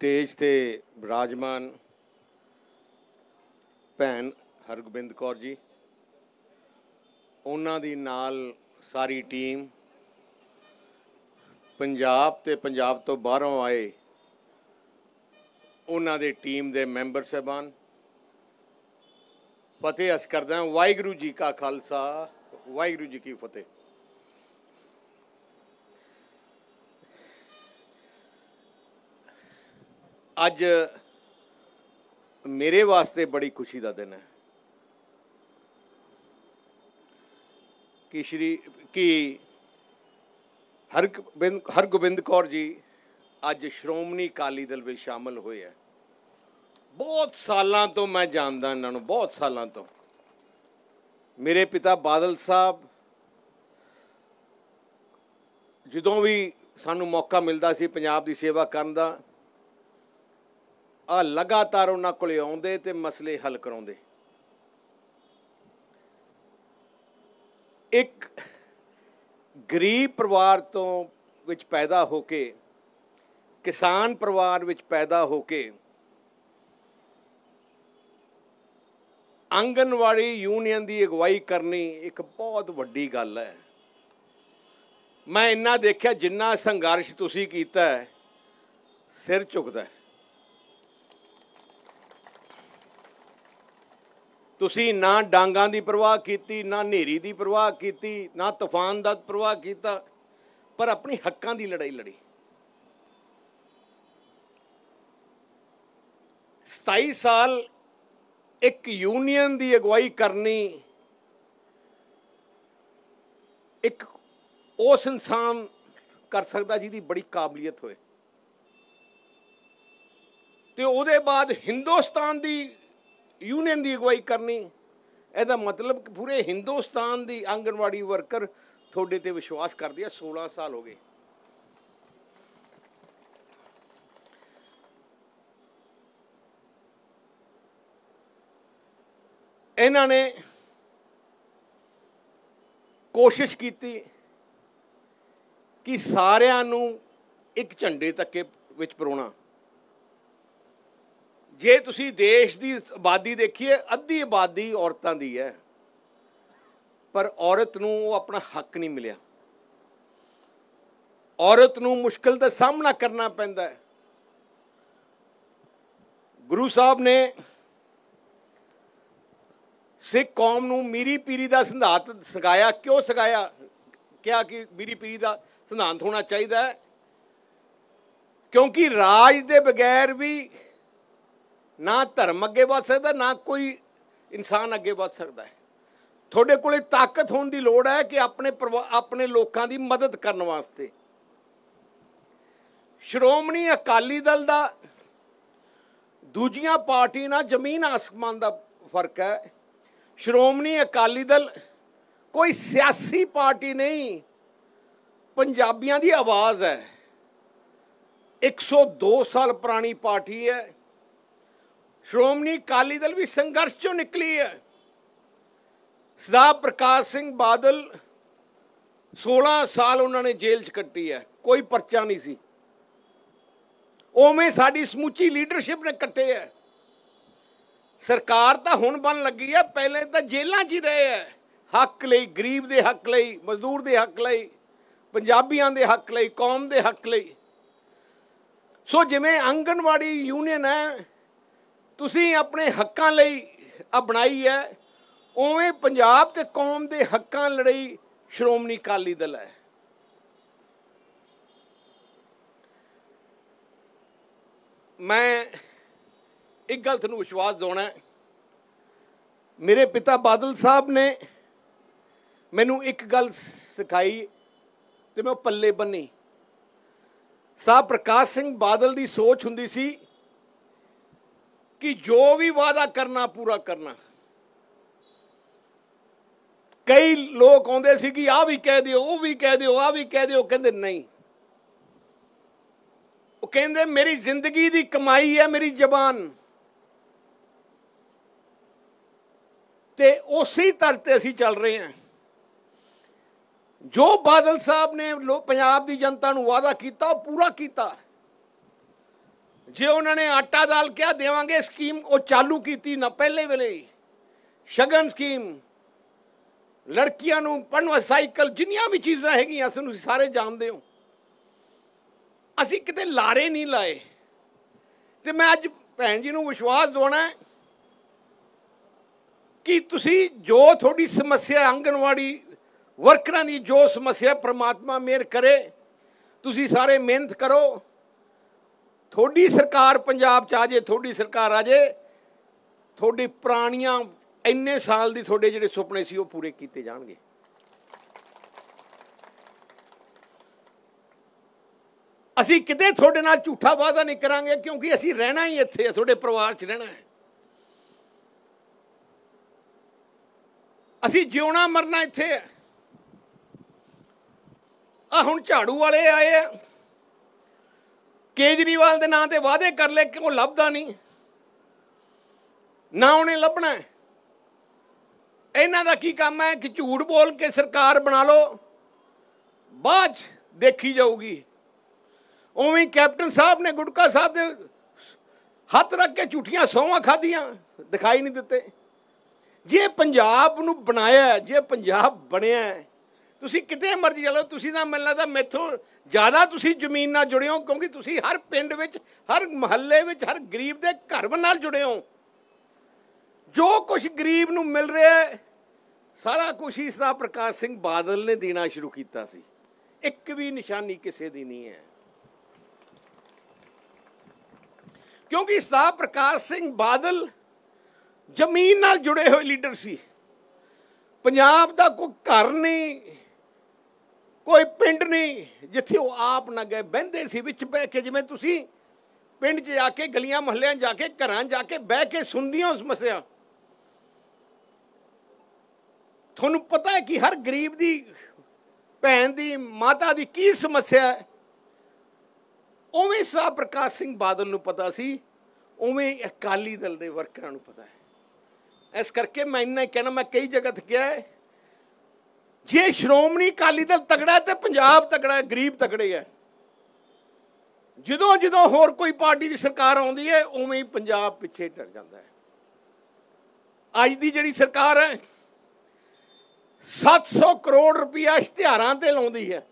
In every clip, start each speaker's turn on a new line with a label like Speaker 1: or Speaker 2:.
Speaker 1: stage ਤੇ ਬਰਾਜਮਾਨ ਭੈਣ ਹਰਗੋਬਿੰਦ ਕੌਰ ਜੀ ਉਹਨਾਂ ਦੀ ਨਾਲ ਸਾਰੀ ਟੀਮ ਪੰਜਾਬ ਤੇ ਪੰਜਾਬ ਤੋਂ ਬਾਹਰੋਂ ਆਏ ਉਹਨਾਂ ਦੇ ਟੀਮ ਦੇ ਮੈਂਬਰ ਸਹਿਬਾਨ ਫਤਿਹ ਅਸ ਕਰਦਾ ਵਾਹਿਗੁਰੂ ਜੀ ਕਾ ਖਾਲਸਾ ਵਾਹਿਗੁਰੂ ਜੀ ਕੀ ਫਤਿਹ ਅੱਜ ਮੇਰੇ ਵਾਸਤੇ ਬੜੀ ਖੁਸ਼ੀ ਦਾ ਦਿਨ ਹੈ ਕਿ ਸ਼੍ਰੀ ਕਿ ਹਰਗੋਬਿੰਦ ਹਰਗੋਬਿੰਦ ਕੌਰ ਜੀ ਅੱਜ ਸ਼੍ਰੋਮਣੀ ਕਾਲੀ ਦਲ ਵਿੱਚ ਸ਼ਾਮਲ ਹੋਏ ਹੈ ਬਹੁਤ ਸਾਲਾਂ ਤੋਂ ਮੈਂ ਜਾਣਦਾ ਇਹਨਾਂ ਨੂੰ ਬਹੁਤ ਸਾਲਾਂ ਤੋਂ ਮੇਰੇ ਪਿਤਾ ਬਾਦਲ ਸਾਹਿਬ ਜਦੋਂ ਵੀ ਸਾਨੂੰ ਮੌਕਾ ਮਿਲਦਾ ਸੀ ਪੰਜਾਬ ਦੀ ਸੇਵਾ ਕਰਨ ਦਾ ਆ ਲਗਾਤਾਰ ਉਹਨਾਂ ਕੋਲ ਆਉਂਦੇ ਤੇ ਮਸਲੇ ਹੱਲ ਕਰਾਉਂਦੇ ਇੱਕ ਗਰੀਬ ਪਰਿਵਾਰ ਤੋਂ ਵਿੱਚ ਪੈਦਾ ਹੋ ਕੇ ਕਿਸਾਨ ਪਰਿਵਾਰ ਵਿੱਚ ਪੈਦਾ ਹੋ ਕੇ ਅੰਗਨਵਾੜੀ ਯੂਨੀਅਨ ਦੀ ਅਗਵਾਈ ਕਰਨੀ ਇੱਕ ਬਹੁਤ ਵੱਡੀ ਗੱਲ ਹੈ ਮੈਂ ਇੰਨਾ ਦੇਖਿਆ ਜਿੰਨਾ ਸੰਘਰਸ਼ ਤੁਸੀਂ ਕੀਤਾ ਸਿਰ ਝੁਕਦਾ ਹੈ ਤੁਸੀਂ ਨਾ ਡਾਂਗਾਂ ਦੀ ਪਰਵਾਹ ਕੀਤੀ ਨਾ ਨੇਰੀ ਦੀ ਪਰਵਾਹ ਕੀਤੀ ਨਾ ਤੂਫਾਨ ਦਾ ਪਰਵਾਹ ਕੀਤਾ ਪਰ ਆਪਣੀ ਹੱਕਾਂ ਦੀ ਲੜਾਈ ਲੜੀ 27 ਸਾਲ ਇੱਕ ਯੂਨੀਅਨ ਦੀ ਅਗਵਾਈ ਕਰਨੀ ਇੱਕ ਉਸ ਇਨਸਾਨ ਕਰ ਸਕਦਾ ਜਿਹਦੀ ਬੜੀ ਕਾਬਲੀਅਤ ਹੋਵੇ ਤੇ ਉਹਦੇ ਬਾਅਦ ਹਿੰਦੁਸਤਾਨ ਦੀ ਯੂਨੀਅਨ ਦੀ ਅਗਵਾਈ ਕਰਨੀ ਇਹਦਾ ਮਤਲਬ ਕਿ ਪੂਰੇ ਹਿੰਦੁਸਤਾਨ ਦੀ ਆਂਗਨਵਾੜੀ ਵਰਕਰ ਤੁਹਾਡੇ ਤੇ ਵਿਸ਼ਵਾਸ ਕਰਦੀ ਹੈ 16 ਸਾਲ ਹੋ ਗਏ ਇਹਨਾਂ ਨੇ ਕੋਸ਼ਿਸ਼ ਕੀਤੀ ਕਿ ਸਾਰਿਆਂ ਨੂੰ ਇੱਕ ਝੰਡੇ ਤੱਕੇ ਵਿੱਚ ਪਰੋਣਾ ਜੇ ਤੁਸੀਂ ਦੇਸ਼ ਦੀ ਆਬਾਦੀ ਦੇਖੀਏ ਅੱਧੀ ਆਬਾਦੀ ਔਰਤਾਂ ਦੀ ਹੈ ਪਰ ਔਰਤ ਨੂੰ ਉਹ ਆਪਣਾ ਹੱਕ ਨਹੀਂ ਮਿਲਿਆ ਔਰਤ ਨੂੰ ਮੁਸ਼ਕਲ ਦਾ ਸਾਹਮਣਾ ਕਰਨਾ ਪੈਂਦਾ ਹੈ ਗੁਰੂ ਸਾਹਿਬ ਨੇ ਸਿੱਖ ਕੌਮ ਨੂੰ ਮੀਰੀ ਪੀਰੀ ਦਾ ਸਿਧਾਂਤ ਸਿਖਾਇਆ ਕਿਉਂ ਸਿਖਾਇਆ ਕਿਹਾ ਕਿ ਮੀਰੀ ਪੀਰੀ ਦਾ ਸਿਧਾਂਤ ਹੋਣਾ ਚਾਹੀਦਾ ਹੈ ਕਿਉਂਕਿ ਰਾਜ ਦੇ ਬਗੈਰ ਵੀ ਨਾ ਧਰਮ ਅੱਗੇ ਵੱਧ ਸਕਦਾ ਨਾ ਕੋਈ ਇਨਸਾਨ ਅੱਗੇ ਵੱਧ ਸਕਦਾ ਹੈ ਤੁਹਾਡੇ ਕੋਲੇ ਤਾਕਤ ਹੋਣ ਦੀ ਲੋੜ ਹੈ ਕਿ ਆਪਣੇ ਆਪਣੇ ਲੋਕਾਂ ਦੀ ਮਦਦ ਕਰਨ ਵਾਸਤੇ ਸ਼੍ਰੋਮਣੀ ਅਕਾਲੀ ਦਲ ਦਾ ਦੂਜੀਆਂ ਪਾਰਟੀ ਨਾਲ ਜ਼ਮੀਨ ਆਸਮਾਨ ਦਾ ਫਰਕ ਹੈ ਸ਼੍ਰੋਮਣੀ ਅਕਾਲੀ ਦਲ ਕੋਈ ਸਿਆਸੀ ਪਾਰਟੀ ਨਹੀਂ ਪੰਜਾਬੀਆਂ ਦੀ ਆਵਾਜ਼ ਹੈ 102 ਸਾਲ ਪੁਰਾਣੀ ਪਾਰਟੀ ਹੈ ਸ਼੍ਰੋਮਣੀ ਅਕਾਲੀ ਦਲ ਵੀ ਸੰਘਰਸ਼ ਚੋਂ ਨਿਕਲੀ ਹੈ ਸਦਾ ਪ੍ਰਕਾਸ਼ ਸਿੰਘ ਬਾਦਲ 16 ਸਾਲ ਉਹਨਾਂ ਨੇ ਜੇਲ੍ਹ 'ਚ ਕੱਟੀ ਹੈ ਕੋਈ ਪਰਚਾ ਨਹੀਂ ਸੀ ਉਵੇਂ ਸਾਡੀ ਸਮੁੱਚੀ ਲੀਡਰਸ਼ਿਪ ਨੇ ਕੱਟੇ ਹੈ ਸਰਕਾਰ ਤਾਂ ਹੁਣ ਬਣ ਲੱਗੀ ਹੈ ਪਹਿਲੇ ਤਾਂ ਜੇਲ੍ਹਾਂ 'ਚ ਹੀ ਰਹੇ ਹੈ ਹੱਕ ਲਈ ਗਰੀਬ ਦੇ ਹੱਕ ਲਈ ਮਜ਼ਦੂਰ ਦੇ ਹੱਕ ਲਈ ਪੰਜਾਬੀਆਂ ਦੇ ਹੱਕ ਲਈ ਕੌਮ ਦੇ ਹੱਕ ਲਈ ਸੋ ਜਿਵੇਂ ਅੰਗਨਵਾੜੀ ਯੂਨੀਅਨ ਹੈ ਤੁਸੀਂ ਆਪਣੇ ਹੱਕਾਂ ਲਈ ਆ ਬਣਾਈ ਹੈ ਉਵੇਂ ਪੰਜਾਬ ਤੇ ਕੌਮ ਦੇ ਹੱਕਾਂ ਲੜਾਈ ਸ਼੍ਰੋਮਣੀ ਅਕਾਲੀ ਦਲ ਹੈ ਮੈਂ ਇੱਕ ਗੱਲ ਤੁਹਾਨੂੰ ਵਿਸ਼ਵਾਸ ਦਿਵਾਉਣਾ ਮੇਰੇ ਪਿਤਾ ਬਾਦਲ ਸਾਹਿਬ ਨੇ ਮੈਨੂੰ ਇੱਕ ਗੱਲ ਸਿਖਾਈ ਤੇ ਮੈਂ ਪੱਲੇ ਬੰਨੀ ਸਾਹ ਪ੍ਰਕਾਸ਼ ਸਿੰਘ ਬਾਦਲ ਦੀ ਸੋਚ ਹੁੰਦੀ ਸੀ ਕਿ ਜੋ ਵੀ ਵਾਦਾ ਕਰਨਾ ਪੂਰਾ ਕਰਨਾ ਕਈ ਲੋਕ ਆਉਂਦੇ ਸੀ ਕਿ ਆ ਵੀ ਕਹਿ ਦਿਓ ਉਹ ਵੀ ਕਹਿ ਦਿਓ ਆ ਵੀ ਕਹਿ ਦਿਓ ਕਹਿੰਦੇ ਨਹੀਂ ਉਹ ਕਹਿੰਦੇ ਮੇਰੀ ਜ਼ਿੰਦਗੀ ਦੀ ਕਮਾਈ ਹੈ ਮੇਰੀ ਜ਼ਬਾਨ ਤੇ ਉਸੇ ਤਰ੍ਹਾਂ ਤੇ ਅਸੀਂ ਚੱਲ ਰਹੇ ਹਾਂ ਜੋ ਬਾਦਲ ਸਾਹਿਬ ਨੇ ਪੰਜਾਬ ਦੀ ਜਨਤਾ ਨੂੰ ਵਾਦਾ ਕੀਤਾ ਪੂਰਾ ਕੀਤਾ ਜੇ ਉਹਨਾਂ ਨੇ ਆਟਾ ਦਾਲ ਕਿਹਾ ਦੇਵਾਂਗੇ ਸਕੀਮ ਉਹ ਚਾਲੂ ਕੀਤੀ ਨਾ ਪਹਿਲੇ ਵੇਲੇ ਸ਼ਗਨ ਸਕੀਮ ਲੜਕੀਆਂ ਨੂੰ ਪੜਨ ਸਾਈਕਲ ਜਿੰਨੀਆਂ ਵੀ ਚੀਜ਼ਾਂ ਹੈਗੀਆਂ ਸਾਨੂੰ ਸਾਰੇ ਜਾਣਦੇ ਹੋ ਅਸੀਂ ਕਿਤੇ ਲਾਰੇ ਨਹੀਂ ਲਾਏ ਤੇ ਮੈਂ ਅੱਜ ਭੈਣ ਜੀ ਨੂੰ ਵਿਸ਼ਵਾਸ ਦਿਵਾਉਣਾ ਕਿ ਤੁਸੀਂ ਜੋ ਤੁਹਾਡੀ ਸਮੱਸਿਆ ਅੰਗਨਵਾੜੀ ਵਰਕਰਾਂ ਦੀ ਜੋ ਸਮੱਸਿਆ ਪ੍ਰਮਾਤਮਾ ਮੇਰ ਕਰੇ ਤੁਸੀਂ ਸਾਰੇ ਮਿਹਨਤ ਕਰੋ ਥੋੜੀ ਸਰਕਾਰ ਪੰਜਾਬ ਚ ਆ ਜੇ ਥੋੜੀ ਸਰਕਾਰ ਆ ਜੇ ਤੁਹਾਡੀ ਪ੍ਰਾਣੀਆਂ ਇੰਨੇ ਸਾਲ ਦੀ ਤੁਹਾਡੇ ਜਿਹੜੇ ਸੁਪਨੇ ਸੀ ਉਹ ਪੂਰੇ ਕੀਤੇ ਜਾਣਗੇ ਅਸੀਂ ਕਿਤੇ ਤੁਹਾਡੇ ਨਾਲ ਝੂਠਾ ਵਾਅਦਾ ਨਹੀਂ ਕਰਾਂਗੇ ਕਿਉਂਕਿ ਅਸੀਂ ਰਹਿਣਾ ਹੀ ਇੱਥੇ ਆ ਤੁਹਾਡੇ ਪਰਿਵਾਰ 'ਚ ਰਹਿਣਾ ਹੈ ਅਸੀਂ ਜਿਉਣਾ ਮਰਨਾ ਇੱਥੇ ਆ ਆ ਹੁਣ ਝਾੜੂ ਵਾਲੇ ਆਏ ਆ ਕੇਜਰੀਵਾਲ ਦੇ ਨਾਂ ਤੇ ਵਾਅਦੇ ਕਰ ਲੈ ਕਿਉਂ ਲੱਭਦਾ ਨਹੀਂ ਨਾ ਉਹਨੇ ਲੱਭਣਾ ਇਹਨਾਂ ਦਾ ਕੀ ਕੰਮ ਹੈ ਕਿ ਝੂਠ ਬੋਲ ਕੇ ਸਰਕਾਰ ਬਣਾ ਲਓ ਬਾਅਦ ਦੇਖੀ ਜਾਊਗੀ ਉਵੇਂ ਕੈਪਟਨ ਸਾਹਿਬ ਨੇ ਗੁਟਕਾ ਸਾਹਿਬ ਦੇ ਹੱਥ ਰੱਖ ਕੇ ਝੂਠੀਆਂ ਸੌਵਾਂ ਖਾਧੀਆਂ ਦਿਖਾਈ ਨਹੀਂ ਦਿੱਤੇ ਜੇ ਪੰਜਾਬ ਨੂੰ ਬਣਾਇਆ ਜੇ ਪੰਜਾਬ ਬਣਿਆ ਤੁਸੀਂ ਕਿਤੇ ਮਰਜ਼ੀ ਚਲੋ ਤੁਸੀਂ ਤਾਂ ਮੈਨੂੰ ਲੱਗਦਾ ਮੈਥੋਂ ਜ਼ਿਆਦਾ ਤੁਸੀਂ ਜ਼ਮੀਨ ਨਾਲ ਜੁੜੇ ਹੋ ਕਿਉਂਕਿ ਤੁਸੀਂ ਹਰ ਪਿੰਡ ਵਿੱਚ ਹਰ ਮਹੱਲੇ ਵਿੱਚ ਹਰ ਗਰੀਬ ਦੇ ਘਰ ਨਾਲ ਜੁੜੇ ਹੋ ਜੋ ਕੁਝ ਗਰੀਬ ਨੂੰ ਮਿਲ ਰਿਹਾ ਹੈ ਸਾਰਾ ਕੁਝ ਇਸ ਦਾ ਪ੍ਰਕਾਸ਼ ਸਿੰਘ ਬਾਦਲ ਨੇ ਦੇਣਾ ਸ਼ੁਰੂ ਕੀਤਾ ਸੀ ਇੱਕ ਵੀ ਨਿਸ਼ਾਨੀ ਕਿਸੇ ਦੀ ਨਹੀਂ ਹੈ ਕਿਉਂਕਿ ਇਸ ਦਾ ਪ੍ਰਕਾਸ਼ ਸਿੰਘ ਬਾਦਲ ਜ਼ਮੀਨ ਨਾਲ ਜੁੜੇ ਹੋਏ ਲੀਡਰ ਸੀ ਪੰਜਾਬ ਦਾ ਕੋਈ ਘਰ ਨਹੀਂ ਕੋਈ ਪਿੰਡ ਨਹੀਂ ਜਿੱਥੇ ਉਹ ਆਪ ਨਾ ਗਏ ਬਹਿੰਦੇ ਸੀ ਵਿੱਚ ਬਹਿ ਕੇ ਜਿਵੇਂ ਤੁਸੀਂ ਪਿੰਡ 'ਚ ਜਾ ਕੇ ਗਲੀਆਂ ਮੁਹੱਲਿਆਂ ਜਾ ਕੇ ਘਰਾਂ ਜਾ ਕੇ ਬਹਿ ਕੇ ਸੁਣਦੀਆਂ ਉਸ ਮਸਿਆ ਤੁਹਾਨੂੰ ਪਤਾ ਹੈ ਕਿ ਹਰ ਗਰੀਬ ਦੀ ਭੈਣ ਦੀ ਮਾਤਾ ਦੀ ਕੀ ਸਮੱਸਿਆ ਹੈ ਉਵੇਂ ਸਾ ਪ੍ਰਕਾਸ਼ ਸਿੰਘ ਬਾਦਲ ਨੂੰ ਪਤਾ ਸੀ ਉਵੇਂ ਅਕਾਲੀ ਦਲ ਦੇ ਵਰਕਰਾਂ ਨੂੰ ਪਤਾ ਹੈ ਇਸ ਕਰਕੇ ਮੈਂ ਇੰਨਾ ਕਹਿਣਾ ਮੈਂ ਕਈ ਜਗ੍ਹਾ ਤੇ ਕਿਹਾ ਹੈ ਜੇ ਸ਼੍ਰੋਮਣੀ ਅਕਾਲੀ ਦਲ ਤਗੜਾ ਤੇ ਪੰਜਾਬ ਤਗੜਾ ਗਰੀਬ ਤਗੜੇ ਹੈ ਜਦੋਂ ਜਦੋਂ ਹੋਰ ਕੋਈ ਪਾਰਟੀ ਦੀ ਸਰਕਾਰ ਆਉਂਦੀ ਹੈ ਉਵੇਂ ਹੀ ਪੰਜਾਬ ਪਿੱਛੇ ਟਰ ਜਾਂਦਾ ਹੈ ਅੱਜ ਦੀ ਜਿਹੜੀ ਸਰਕਾਰ ਹੈ 700 ਕਰੋੜ ਰੁਪਇਆ ਇਸ਼ਤਿਹਾਰਾਂ ਤੇ ਲਾਉਂਦੀ ਹੈ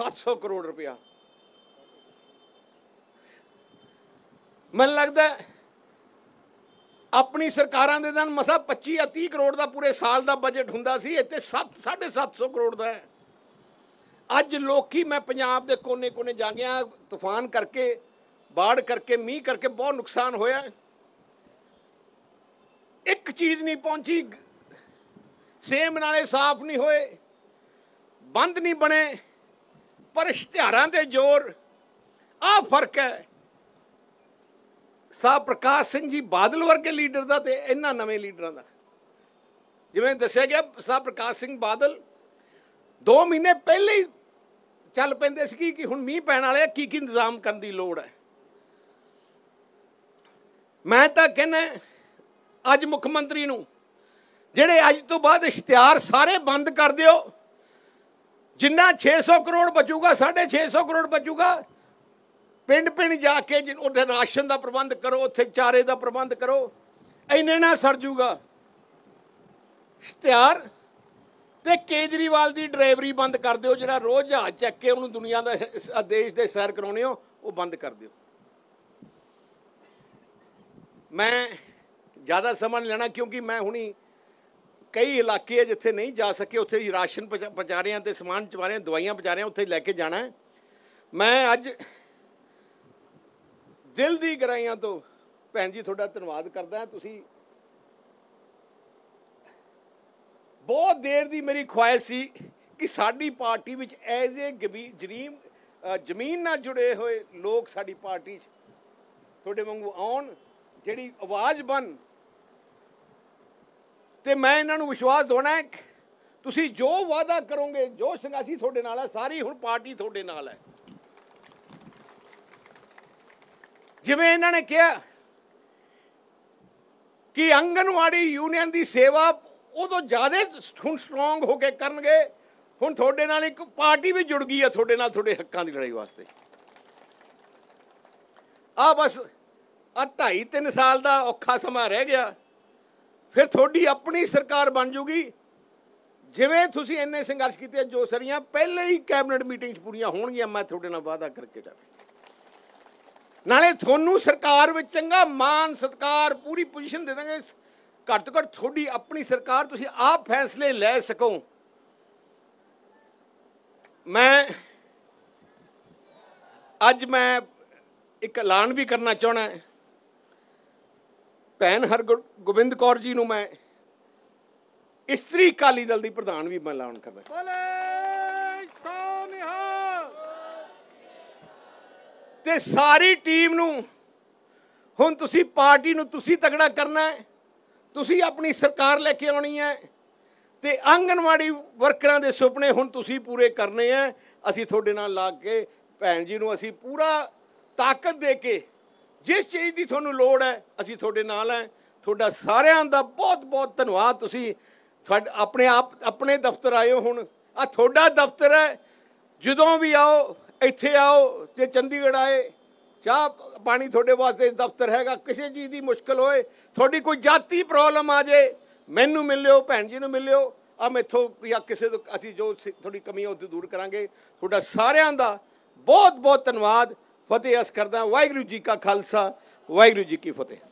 Speaker 1: 700 ਕਰੋੜ ਰੁਪਇਆ ਮੈਨੂੰ ਲੱਗਦਾ ਆਪਣੀ ਸਰਕਾਰਾਂ ਦੇ ਨਾਲ ਮਸਾ 25 ਜਾਂ 30 ਕਰੋੜ ਦਾ ਪੂਰੇ ਸਾਲ ਦਾ ਬਜਟ ਹੁੰਦਾ ਸੀ ਇੱਥੇ 7 750 ਕਰੋੜ ਦਾ ਹੈ ਅੱਜ ਲੋਕੀ ਮੈਂ ਪੰਜਾਬ ਦੇ ਕੋਨੇ-ਕੋਨੇ ਜਾ ਗਿਆ ਤੂਫਾਨ ਕਰਕੇ ਬਾੜ ਕਰਕੇ ਮੀਂਹ ਕਰਕੇ ਬਹੁਤ ਨੁਕਸਾਨ ਹੋਇਆ ਇੱਕ ਚੀਜ਼ ਨਹੀਂ ਪਹੁੰਚੀ ਸੇਮ ਨਾਲੇ ਸਾਫ਼ ਨਹੀਂ ਹੋਏ ਬੰਦ ਨਹੀਂ ਬਣੇ ਪਰ ਇਸ਼ਤਿਹਾਰਾਂ ਦੇ ਜ਼ੋਰ ਆ ਫਰਕ ਹੈ ਸਾਹ ਪ੍ਰਕਾਸ਼ ਸਿੰਘ ਜੀ ਬਾਦਲ ਵਰਗੇ ਲੀਡਰ ਦਾ ਤੇ ਇਹਨਾਂ ਨਵੇਂ ਲੀਡਰਾਂ ਦਾ ਜਿਵੇਂ ਦੱਸਿਆ ਗਿਆ ਸਾਹ ਪ੍ਰਕਾਸ਼ ਸਿੰਘ ਬਾਦਲ 2 ਮਹੀਨੇ ਪਹਿਲੇ ਹੀ ਚੱਲ ਪੈਂਦੇ ਸੀ ਕਿ ਹੁਣ ਮੀਂਹ ਪੈਣ ਵਾਲੇ ਕੀ ਕੀ ਇੰਤਜ਼ਾਮ ਕਰਨ ਦੀ ਲੋੜ ਹੈ ਮੈਂ ਤਾਂ ਕਹਿੰਦਾ ਅੱਜ ਮੁੱਖ ਮੰਤਰੀ ਨੂੰ ਜਿਹੜੇ ਅੱਜ ਤੋਂ ਬਾਅਦ ਇਸ਼ਤਿਹਾਰ ਸਾਰੇ ਬੰਦ ਕਰ ਦਿਓ ਜਿੰਨਾ 600 ਕਰੋੜ ਬਚੂਗਾ 650 ਕਰੋੜ ਬਚੂਗਾ ਪਿੰਡ ਪਿੰਡ ਜਾ ਕੇ ਉਹਦੇ ਰਾਸ਼ਨ ਦਾ ਪ੍ਰਬੰਧ ਕਰੋ ਉੱਥੇ ਚਾਰੇ ਦਾ ਪ੍ਰਬੰਧ ਕਰੋ ਐਨੇ ਨਾ ਸਰ ਜੂਗਾ ਇਸ਼ਤਿਹਾਰ ਤੇ ਕੇਜਰੀਵਾਲ ਦੀ ਡਰਾਈਵਰੀ ਬੰਦ ਕਰ ਦਿਓ ਜਿਹੜਾ ਰੋਜ਼ ਹਾ ਚੱਕ ਕੇ ਉਹਨੂੰ ਦੁਨੀਆ ਦਾ ਆਦੇਸ਼ ਦੇ ਸੈਰ ਕਰਾਉਣੇ ਹੋ ਉਹ ਬੰਦ ਕਰ ਦਿਓ ਮੈਂ ਜ਼ਿਆਦਾ ਸਮਾਂ ਲੈਣਾ ਕਿਉਂਕਿ ਮੈਂ ਹੁਣੀ ਕਈ ਇਲਾਕੇ ਜਿੱਥੇ ਨਹੀਂ ਜਾ ਸਕੇ ਉੱਥੇ ਹੀ ਰਾਸ਼ਨ ਪਹੁੰਚਾ ਰਹੇ ਤੇ ਸਮਾਨ ਪਹੁੰਚਾ ਰਹੇ ਦਵਾਈਆਂ ਪਹੁੰਚਾ ਰਹੇ ਉੱਥੇ ਲੈ ਕੇ ਜਾਣਾ ਮੈਂ ਅੱਜ ਦਿਲ ਦੀ ਗਰਾਈਆਂ ਤੋਂ ਭੈਣ ਜੀ ਤੁਹਾਡਾ ਧੰਨਵਾਦ ਕਰਦਾ ਤੁਸੀਂ ਬਹੁਤ ਦੇਰ ਦੀ ਮੇਰੀ ਖੁਆਇਸ਼ ਸੀ ਕਿ ਸਾਡੀ ਪਾਰਟੀ ਵਿੱਚ ਐਜ਼ ਏ ਜਰੀਮ ਜ਼ਮੀਨ ਨਾਲ ਜੁੜੇ ਹੋਏ ਲੋਕ ਸਾਡੀ ਪਾਰਟੀ 'ਚ ਤੁਹਾਡੇ ਵਾਂਗੂ ਆਉਣ ਜਿਹੜੀ ਆਵਾਜ਼ ਬਣ ਤੇ ਮੈਂ ਇਹਨਾਂ ਨੂੰ ਵਿਸ਼ਵਾਸ ਦੋਣਾ ਹੈ ਤੁਸੀਂ ਜੋ ਵਾਅਦਾ ਕਰੋਗੇ ਜੋ ਸੰਗਾਸੀ ਤੁਹਾਡੇ ਨਾਲ ਹੈ ਸਾਰੀ ਹੁਣ ਪਾਰਟੀ ਤੁਹਾਡੇ ਨਾਲ ਹੈ ਜਿਵੇਂ ਇਹਨਾਂ ਨੇ ਕਿਹਾ ਕਿ ਅੰਗਨਵਾੜੀ ਯੂਨੀਅਨ ਦੀ ਸੇਵਾ ਉਦੋਂ ਜ਼ਿਆਦਾ ਹੁਣ ਸਟਰੋਂਗ ਹੋ ਕੇ ਕਰਨਗੇ ਹੁਣ ਤੁਹਾਡੇ ਨਾਲ ਇੱਕ ਪਾਰਟੀ ਵੀ ਜੁੜ ਗਈ ਹੈ ਤੁਹਾਡੇ ਨਾਲ ਤੁਹਾਡੇ ਹੱਕਾਂ ਦੀ ਲੜਾਈ ਵਾਸਤੇ ਆ ਬਸ ਆ 2.5 3 ਸਾਲ ਦਾ ਔਖਾ ਸਮਾਂ ਰਹਿ ਗਿਆ ਫਿਰ ਤੁਹਾਡੀ ਆਪਣੀ ਸਰਕਾਰ ਬਣ ਜੂਗੀ ਜਿਵੇਂ ਤੁਸੀਂ ਇੰਨੇ ਸੰਘਰਸ਼ ਕੀਤੇ ਜੋ ਸਰੀਆਂ ਪਹਿਲੇ ਹੀ ਕੈਬਨਿਟ ਮੀਟਿੰਗਸ ਪੂਰੀਆਂ ਹੋਣਗੀਆਂ ਮੈਂ ਤੁਹਾਡੇ ਨਾਲ ਵਾਅਦਾ ਕਰਕੇ ਜਾਵਾਂ ਨਾਲੇ ਤੁਹਾਨੂੰ ਸਰਕਾਰ ਵਿੱਚ ਚੰਗਾ ਮਾਨ ਸਤਕਾਰ ਪੂਰੀ ਪੋਜੀਸ਼ਨ ਦੇ ਦਾਂਗੇ ਘੱਟ ਘੱਟ ਤੁਹਾਡੀ ਆਪਣੀ ਸਰਕਾਰ ਤੁਸੀਂ ਆਪ ਫੈਸਲੇ ਲੈ ਸਕੋ ਮੈਂ ਅੱਜ ਮੈਂ ਇੱਕ ਐਲਾਨ ਵੀ ਕਰਨਾ ਚਾਹਣਾ ਹੈ ਭੈਣ ਹਰ ਗੋਬਿੰਦ ਕੌਰ ਜੀ ਨੂੰ ਮੈਂ ਇਸਤਰੀ ਕਾਲੀ ਦਲ ਦੀ ਪ੍ਰਧਾਨ ਵੀ ਮੈਂ ਐਲਾਨ ਕਰਦਾ ਬੋਲੇ ਤੇ ਸਾਰੀ ਟੀਮ ਨੂੰ ਹੁਣ ਤੁਸੀਂ ਪਾਰਟੀ ਨੂੰ ਤੁਸੀਂ ਤਗੜਾ ਕਰਨਾ ਹੈ ਤੁਸੀਂ ਆਪਣੀ ਸਰਕਾਰ ਲੈ ਕੇ ਆਉਣੀ ਹੈ ਤੇ ਆਂਗਨਵਾੜੀ ਵਰਕਰਾਂ ਦੇ ਸੁਪਨੇ ਹੁਣ ਤੁਸੀਂ ਪੂਰੇ ਕਰਨੇ ਆ ਅਸੀਂ ਤੁਹਾਡੇ ਨਾਲ ਲਾ ਕੇ ਭੈਣ ਜੀ ਨੂੰ ਅਸੀਂ ਪੂਰਾ ਤਾਕਤ ਦੇ ਕੇ ਜਿਸ ਚੀਜ਼ ਦੀ ਤੁਹਾਨੂੰ ਲੋੜ ਹੈ ਅਸੀਂ ਤੁਹਾਡੇ ਨਾਲ ਹੈ ਤੁਹਾਡਾ ਸਾਰਿਆਂ ਦਾ ਬਹੁਤ ਬਹੁਤ ਧੰਨਵਾਦ ਤੁਸੀਂ ਆਪਣੇ ਆਪ ਆਪਣੇ ਦਫ਼ਤਰ ਆਏ ਹੋ ਹੁਣ ਆ ਤੁਹਾਡਾ ਦਫ਼ਤਰ ਹੈ ਜਦੋਂ ਵੀ ਆਓ ਇੱਥੇ ਆਓ ਜੇ ਚੰਡੀਗੜ੍ਹ ਆਏ ਚਾਹ ਪਾਣੀ ਤੁਹਾਡੇ ਵਾਸਤੇ ਦਫ਼ਤਰ ਹੈਗਾ ਕਿਸੇ ਚੀਜ਼ ਦੀ ਮੁਸ਼ਕਲ ਹੋਏ ਤੁਹਾਡੀ ਕੋਈ ਜਾਤੀ ਪ੍ਰੋਬਲਮ ਆ ਜੇ ਮੈਨੂੰ ਮਿਲ ਲਿਓ ਭੈਣ ਜੀ ਨੂੰ ਮਿਲ ਲਿਓ ਆ ਮੈਥੋਂ ਜਾਂ ਕਿਸੇ ਤੋਂ ਅਸੀਂ ਜੋ ਤੁਹਾਡੀ ਕਮੀਆਂ ਉਹ ਦੂਰ ਕਰਾਂਗੇ ਤੁਹਾਡਾ ਸਾਰਿਆਂ ਦਾ ਬਹੁਤ ਬਹੁਤ ਧੰਨਵਾਦ ਫਤਿਹ ਅਸ ਕਰਦਾ ਵਾਹਿਗੁਰੂ ਜੀ ਕਾ ਖਾਲਸਾ ਵਾਹਿਗੁਰੂ ਜੀ ਕੀ ਫਤਿਹ